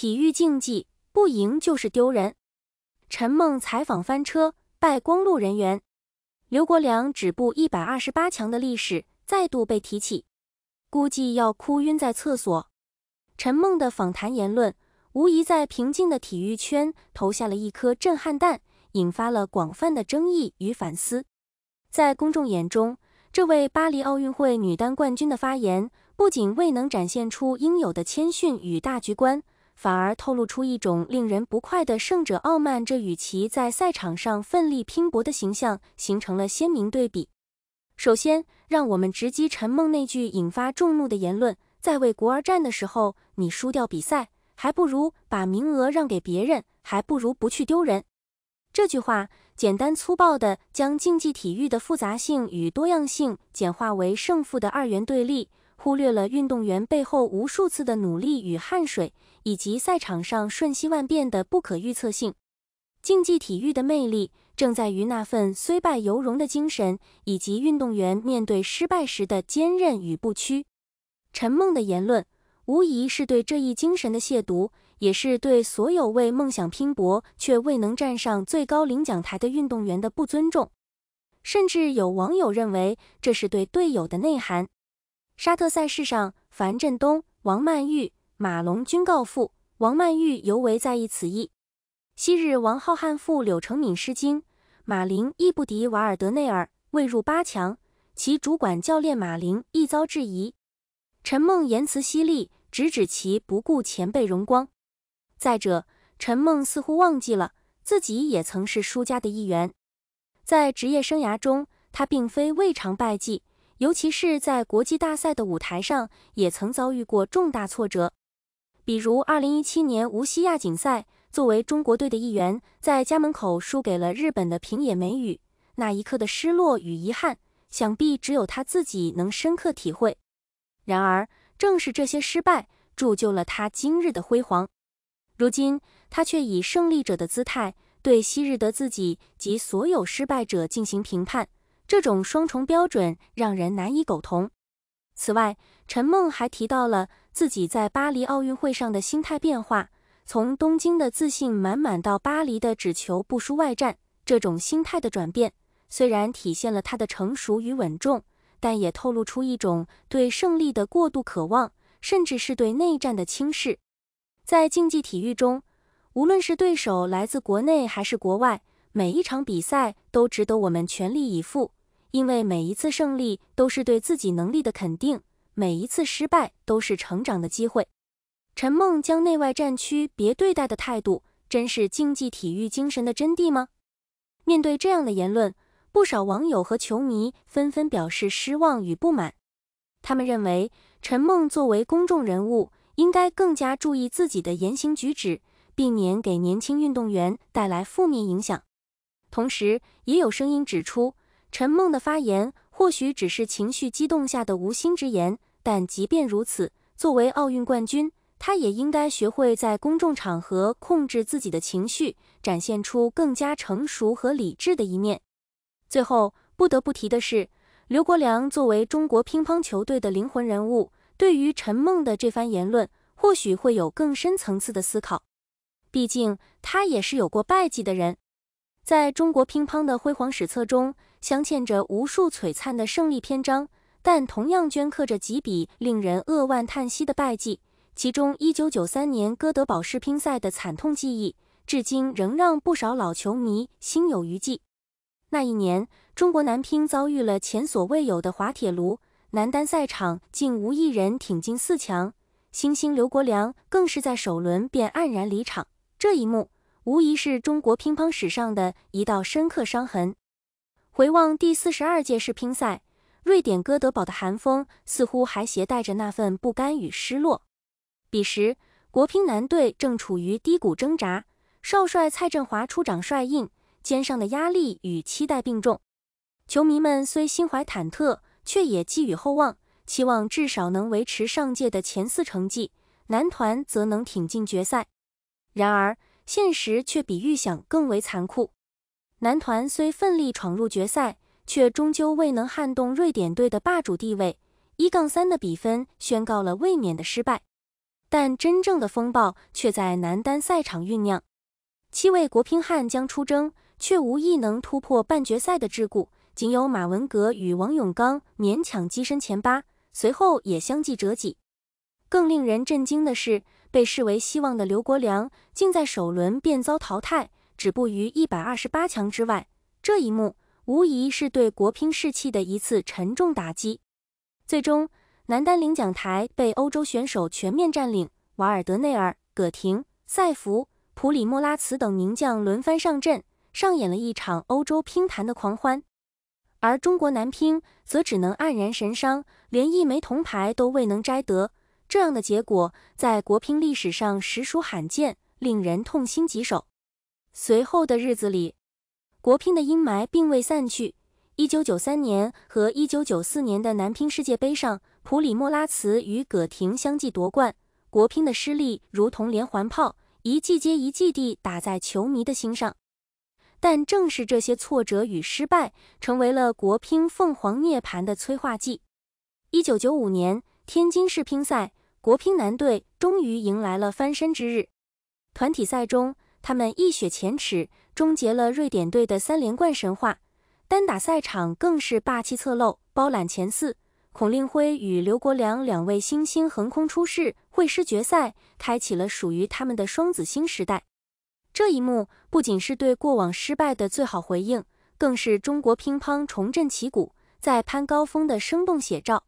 体育竞技不赢就是丢人。陈梦采访翻车，败光路人员。刘国梁止步一百二十八强的历史再度被提起，估计要哭晕在厕所。陈梦的访谈言论无疑在平静的体育圈投下了一颗震撼弹，引发了广泛的争议与反思。在公众眼中，这位巴黎奥运会女单冠军的发言不仅未能展现出应有的谦逊与大局观。反而透露出一种令人不快的胜者傲慢，这与其在赛场上奋力拼搏的形象形成了鲜明对比。首先，让我们直击陈梦那句引发众怒的言论：在为国而战的时候，你输掉比赛，还不如把名额让给别人，还不如不去丢人。这句话简单粗暴地将竞技体育的复杂性与多样性简化为胜负的二元对立，忽略了运动员背后无数次的努力与汗水。以及赛场上瞬息万变的不可预测性，竞技体育的魅力正在于那份虽败犹荣的精神，以及运动员面对失败时的坚韧与不屈。陈梦的言论无疑是对这一精神的亵渎，也是对所有为梦想拼搏却未能站上最高领奖台的运动员的不尊重。甚至有网友认为这是对队友的内涵。沙特赛事上，樊振东、王曼玉。马龙均告负，王曼昱尤为在意此役。昔日王浩瀚负柳承敏失金，马琳亦不敌瓦尔德内尔未入八强，其主管教练马琳亦遭质疑。陈梦言辞犀利，直指其不顾前辈荣光。再者，陈梦似乎忘记了自己也曾是输家的一员，在职业生涯中，他并非未尝败绩，尤其是在国际大赛的舞台上，也曾遭遇过重大挫折。比如，二零一七年无锡亚锦赛，作为中国队的一员，在家门口输给了日本的平野美宇，那一刻的失落与遗憾，想必只有他自己能深刻体会。然而，正是这些失败铸就了他今日的辉煌。如今，他却以胜利者的姿态对昔日的自己及所有失败者进行评判，这种双重标准让人难以苟同。此外，陈梦还提到了。自己在巴黎奥运会上的心态变化，从东京的自信满满到巴黎的只求不输外战，这种心态的转变虽然体现了他的成熟与稳重，但也透露出一种对胜利的过度渴望，甚至是对内战的轻视。在竞技体育中，无论是对手来自国内还是国外，每一场比赛都值得我们全力以赴，因为每一次胜利都是对自己能力的肯定。每一次失败都是成长的机会。陈梦将内外战区别对待的态度，真是竞技体育精神的真谛吗？面对这样的言论，不少网友和球迷纷纷表示失望与不满。他们认为，陈梦作为公众人物，应该更加注意自己的言行举止，避免给年轻运动员带来负面影响。同时，也有声音指出，陈梦的发言或许只是情绪激动下的无心之言。但即便如此，作为奥运冠军，他也应该学会在公众场合控制自己的情绪，展现出更加成熟和理智的一面。最后，不得不提的是，刘国梁作为中国乒乓球队的灵魂人物，对于陈梦的这番言论，或许会有更深层次的思考。毕竟，他也是有过败绩的人，在中国乒乓的辉煌史册中，镶嵌着无数璀璨的胜利篇章。但同样镌刻着几笔令人扼腕叹息的败绩，其中1993年哥德堡世乒赛的惨痛记忆，至今仍让不少老球迷心有余悸。那一年，中国男乒遭遇了前所未有的滑铁卢，男单赛场竟无一人挺进四强，新星刘国梁更是在首轮便黯然离场。这一幕无疑是中国乒乓史上的一道深刻伤痕。回望第四十二届世乒赛。瑞典哥德堡的寒风似乎还携带着那份不甘与失落。彼时，国乒男队正处于低谷挣扎，少帅蔡振华出掌帅印，肩上的压力与期待并重。球迷们虽心怀忐忑，却也寄予厚望，期望至少能维持上届的前四成绩。男团则能挺进决赛。然而，现实却比预想更为残酷。男团虽奋力闯入决赛。却终究未能撼动瑞典队的霸主地位，一杠三的比分宣告了卫冕的失败。但真正的风暴却在男单赛场酝酿，七位国乒汉将出征，却无一能突破半决赛的桎梏，仅有马文革与王永刚勉强跻身前八，随后也相继折戟。更令人震惊的是，被视为希望的刘国梁竟在首轮便遭淘汰，止步于一百二十八强之外。这一幕。无疑是对国乒士气的一次沉重打击。最终，男单领奖台被欧洲选手全面占领，瓦尔德内尔、葛婷、塞弗、普里莫拉茨等名将轮番上阵，上演了一场欧洲乒坛的狂欢。而中国男乒则只能黯然神伤，连一枚铜牌都未能摘得。这样的结果在国乒历史上实属罕见，令人痛心疾首。随后的日子里，国乒的阴霾并未散去。一九九三年和一九九四年的男乒世界杯上，普里莫拉茨与葛廷相继夺冠。国乒的失利如同连环炮，一季接一季地打在球迷的心上。但正是这些挫折与失败，成为了国乒凤凰涅槃的催化剂。一九九五年天津市乒赛，国乒男队终于迎来了翻身之日。团体赛中，他们一雪前耻。终结了瑞典队的三连冠神话，单打赛场更是霸气侧漏，包揽前四。孔令辉与刘国梁两位新星横空出世，会师决赛，开启了属于他们的双子星时代。这一幕不仅是对过往失败的最好回应，更是中国乒乓重振旗鼓、再攀高峰的生动写照。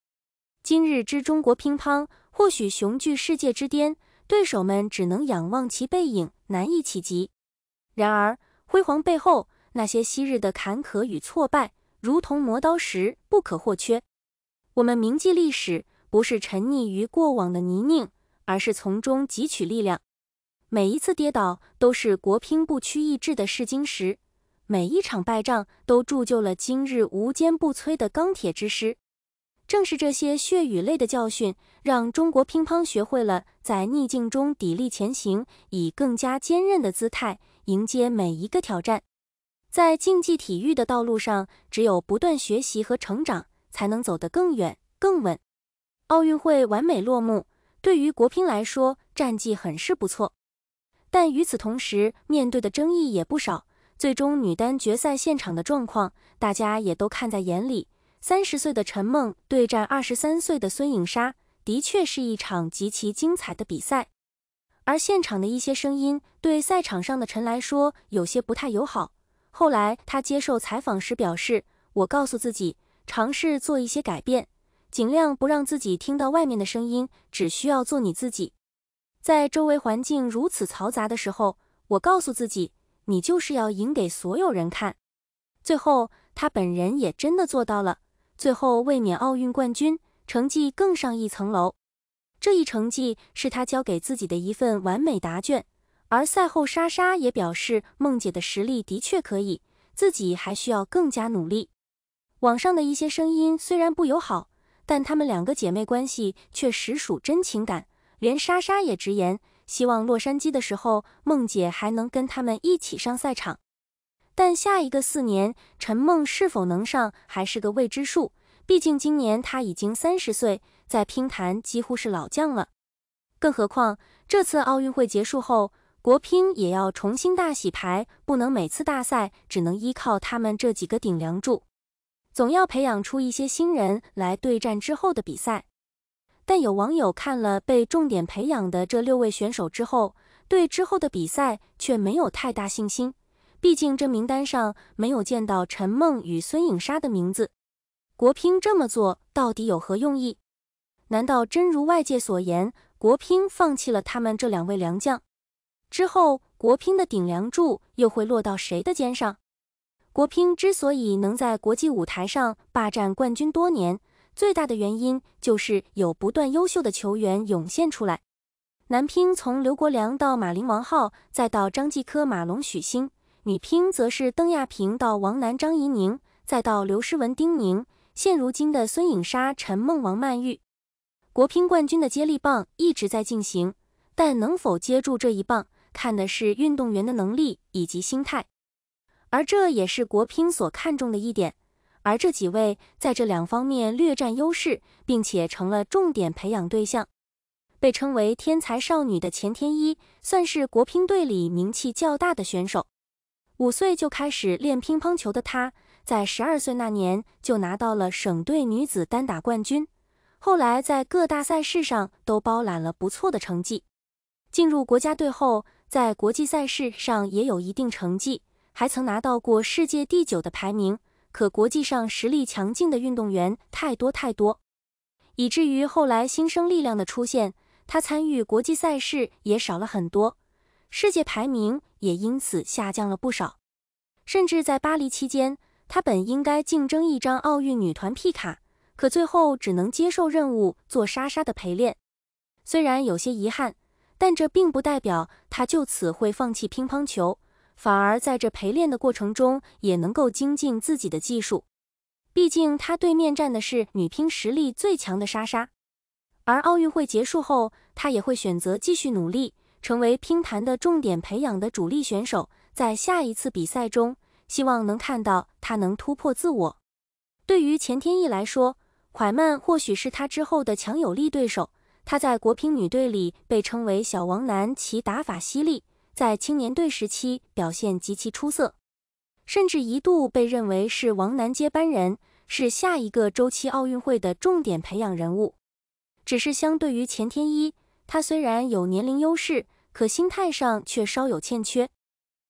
今日之中国乒乓，或许雄踞世界之巅，对手们只能仰望其背影，难以企及。然而，辉煌背后，那些昔日的坎坷与挫败，如同磨刀石，不可或缺。我们铭记历史，不是沉溺于过往的泥泞，而是从中汲取力量。每一次跌倒，都是国乒不屈意志的试金石；每一场败仗，都铸就了今日无坚不摧的钢铁之师。正是这些血与泪的教训，让中国乒乓学会了在逆境中砥砺前行，以更加坚韧的姿态。迎接每一个挑战，在竞技体育的道路上，只有不断学习和成长，才能走得更远、更稳。奥运会完美落幕，对于国乒来说，战绩很是不错。但与此同时，面对的争议也不少。最终女单决赛现场的状况，大家也都看在眼里。三十岁的陈梦对战二十三岁的孙颖莎，的确是一场极其精彩的比赛。而现场的一些声音对赛场上的陈来说有些不太友好。后来，他接受采访时表示：“我告诉自己，尝试做一些改变，尽量不让自己听到外面的声音，只需要做你自己。在周围环境如此嘈杂的时候，我告诉自己，你就是要赢给所有人看。”最后，他本人也真的做到了，最后卫冕奥运冠军，成绩更上一层楼。这一成绩是她交给自己的一份完美答卷，而赛后莎莎也表示，梦姐的实力的确可以，自己还需要更加努力。网上的一些声音虽然不友好，但她们两个姐妹关系却实属真情感，连莎莎也直言，希望洛杉矶的时候梦姐还能跟她们一起上赛场。但下一个四年，陈梦是否能上还是个未知数，毕竟今年她已经三十岁。在乒坛几乎是老将了，更何况这次奥运会结束后，国乒也要重新大洗牌，不能每次大赛只能依靠他们这几个顶梁柱，总要培养出一些新人来对战之后的比赛。但有网友看了被重点培养的这六位选手之后，对之后的比赛却没有太大信心，毕竟这名单上没有见到陈梦与孙颖莎的名字。国乒这么做到底有何用意？难道真如外界所言，国乒放弃了他们这两位良将之后，国乒的顶梁柱又会落到谁的肩上？国乒之所以能在国际舞台上霸占冠军多年，最大的原因就是有不断优秀的球员涌现出来。男乒从刘国梁到马琳、王皓，再到张继科、马龙、许昕；女乒则是邓亚萍到王楠、张怡宁，再到刘诗雯、丁宁，现如今的孙颖莎、陈梦、王曼玉。国乒冠军的接力棒一直在进行，但能否接住这一棒，看的是运动员的能力以及心态，而这也是国乒所看重的一点。而这几位在这两方面略占优势，并且成了重点培养对象。被称为“天才少女”的钱天一，算是国乒队里名气较大的选手。五岁就开始练乒乓球的她，在十二岁那年就拿到了省队女子单打冠军。后来在各大赛事上都包揽了不错的成绩，进入国家队后，在国际赛事上也有一定成绩，还曾拿到过世界第九的排名。可国际上实力强劲的运动员太多太多，以至于后来新生力量的出现，他参与国际赛事也少了很多，世界排名也因此下降了不少。甚至在巴黎期间，他本应该竞争一张奥运女团 P 卡。可最后只能接受任务，做莎莎的陪练。虽然有些遗憾，但这并不代表他就此会放弃乒乓球，反而在这陪练的过程中也能够精进自己的技术。毕竟他对面站的是女乒实力最强的莎莎，而奥运会结束后，他也会选择继续努力，成为乒坛的重点培养的主力选手。在下一次比赛中，希望能看到他能突破自我。对于钱天意来说，蒯曼或许是他之后的强有力对手。他在国乒女队里被称为“小王楠”，其打法犀利，在青年队时期表现极其出色，甚至一度被认为是王楠接班人，是下一个周期奥运会的重点培养人物。只是相对于钱天一，他虽然有年龄优势，可心态上却稍有欠缺，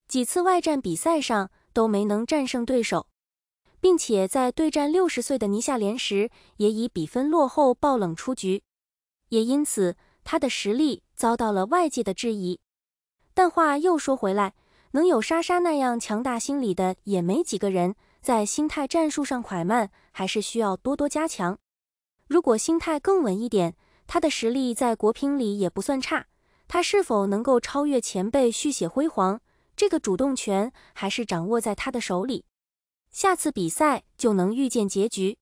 几次外战比赛上都没能战胜对手。并且在对战六十岁的尼夏莲时，也以比分落后爆冷出局，也因此他的实力遭到了外界的质疑。但话又说回来，能有莎莎那样强大心理的也没几个人。在心态战术上，蒯慢还是需要多多加强。如果心态更稳一点，他的实力在国乒里也不算差。他是否能够超越前辈续写辉煌？这个主动权还是掌握在他的手里。下次比赛就能预见结局。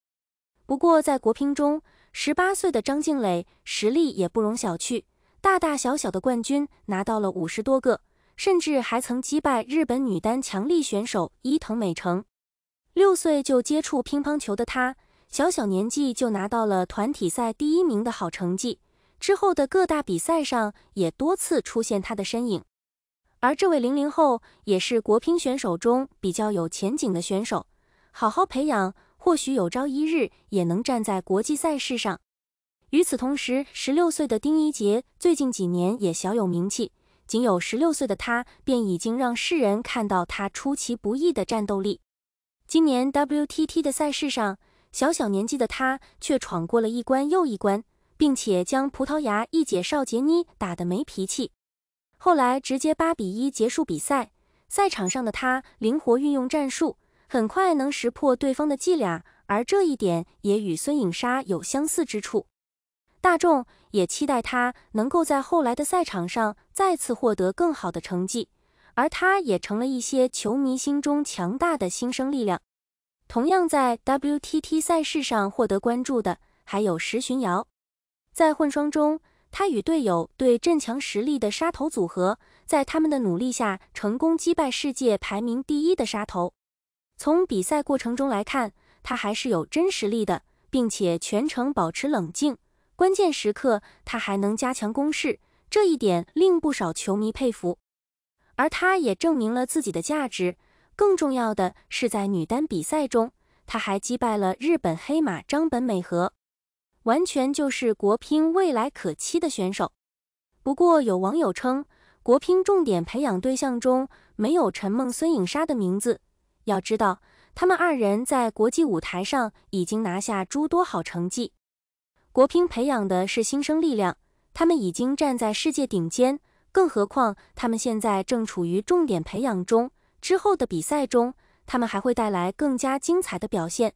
不过在国乒中，十八岁的张静磊实力也不容小觑，大大小小的冠军拿到了五十多个，甚至还曾击败日本女单强力选手伊藤美诚。六岁就接触乒乓球的他，小小年纪就拿到了团体赛第一名的好成绩，之后的各大比赛上也多次出现她的身影。而这位零零后也是国乒选手中比较有前景的选手，好好培养，或许有朝一日也能站在国际赛事上。与此同时，十六岁的丁一杰最近几年也小有名气，仅有十六岁的他便已经让世人看到他出其不意的战斗力。今年 WTT 的赛事上，小小年纪的他却闯过了一关又一关，并且将葡萄牙一姐邵杰妮打得没脾气。后来直接八比一结束比赛，赛场上的他灵活运用战术，很快能识破对方的伎俩，而这一点也与孙颖莎有相似之处。大众也期待他能够在后来的赛场上再次获得更好的成绩，而他也成了一些球迷心中强大的新生力量。同样在 WTT 赛事上获得关注的还有石洵瑶，在混双中。他与队友对阵强实力的沙头组合，在他们的努力下，成功击败世界排名第一的沙头。从比赛过程中来看，他还是有真实力的，并且全程保持冷静，关键时刻他还能加强攻势，这一点令不少球迷佩服。而他也证明了自己的价值。更重要的是，在女单比赛中，他还击败了日本黑马张本美和。完全就是国乒未来可期的选手。不过，有网友称国乒重点培养对象中没有陈梦、孙颖莎的名字。要知道，他们二人在国际舞台上已经拿下诸多好成绩。国乒培养的是新生力量，他们已经站在世界顶尖，更何况他们现在正处于重点培养中，之后的比赛中，他们还会带来更加精彩的表现。